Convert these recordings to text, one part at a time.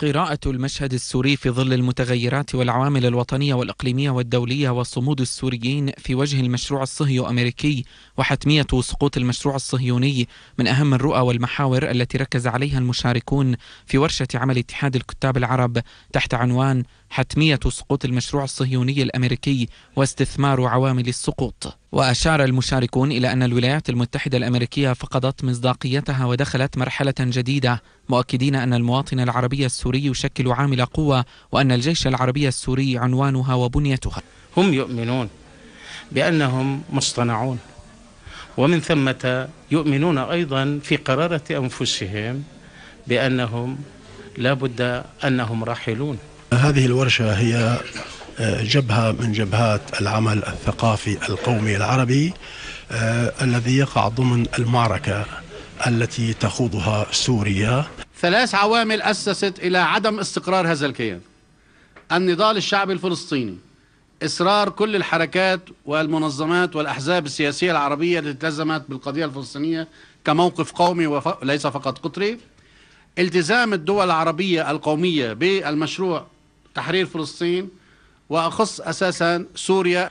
قراءة المشهد السوري في ظل المتغيرات والعوامل الوطنية والإقليمية والدولية وصمود السوريين في وجه المشروع الصهيو أمريكي وحتمية سقوط المشروع الصهيوني من أهم الرؤى والمحاور التي ركز عليها المشاركون في ورشة عمل اتحاد الكتاب العرب تحت عنوان حتمية سقوط المشروع الصهيوني الأمريكي واستثمار عوامل السقوط وأشار المشاركون إلى أن الولايات المتحدة الأمريكية فقدت مصداقيتها ودخلت مرحلة جديدة مؤكدين أن المواطن العربي السوري يشكل عامل قوة وأن الجيش العربي السوري عنوانها وبنيتها هم يؤمنون بأنهم مصطنعون ومن ثمة يؤمنون أيضا في قرارة أنفسهم بأنهم لا بد أنهم راحلون هذه الورشة هي جبهة من جبهات العمل الثقافي القومي العربي آه، الذي يقع ضمن المعركة التي تخوضها سوريا ثلاث عوامل أسست إلى عدم استقرار هذا الكيان النضال الشعبي الفلسطيني إصرار كل الحركات والمنظمات والأحزاب السياسية العربية التي التزمت بالقضية الفلسطينية كموقف قومي وليس فقط قطري التزام الدول العربية القومية بالمشروع تحرير فلسطين وأخص أساسا سوريا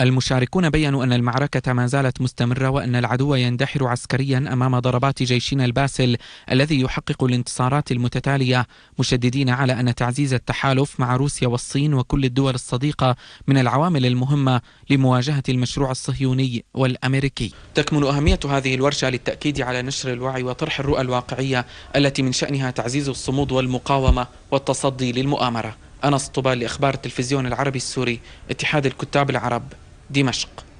المشاركون بيّنوا أن المعركة ما زالت مستمرة وأن العدو يندحر عسكريا أمام ضربات جيشنا الباسل الذي يحقق الانتصارات المتتالية مشددين على أن تعزيز التحالف مع روسيا والصين وكل الدول الصديقة من العوامل المهمة لمواجهة المشروع الصهيوني والأمريكي تكمن أهمية هذه الورشة للتأكيد على نشر الوعي وطرح الرؤى الواقعية التي من شأنها تعزيز الصمود والمقاومة والتصدي للمؤامرة أنس طوبال لأخبار التلفزيون العربي السوري اتحاد الكتاب العرب دمشق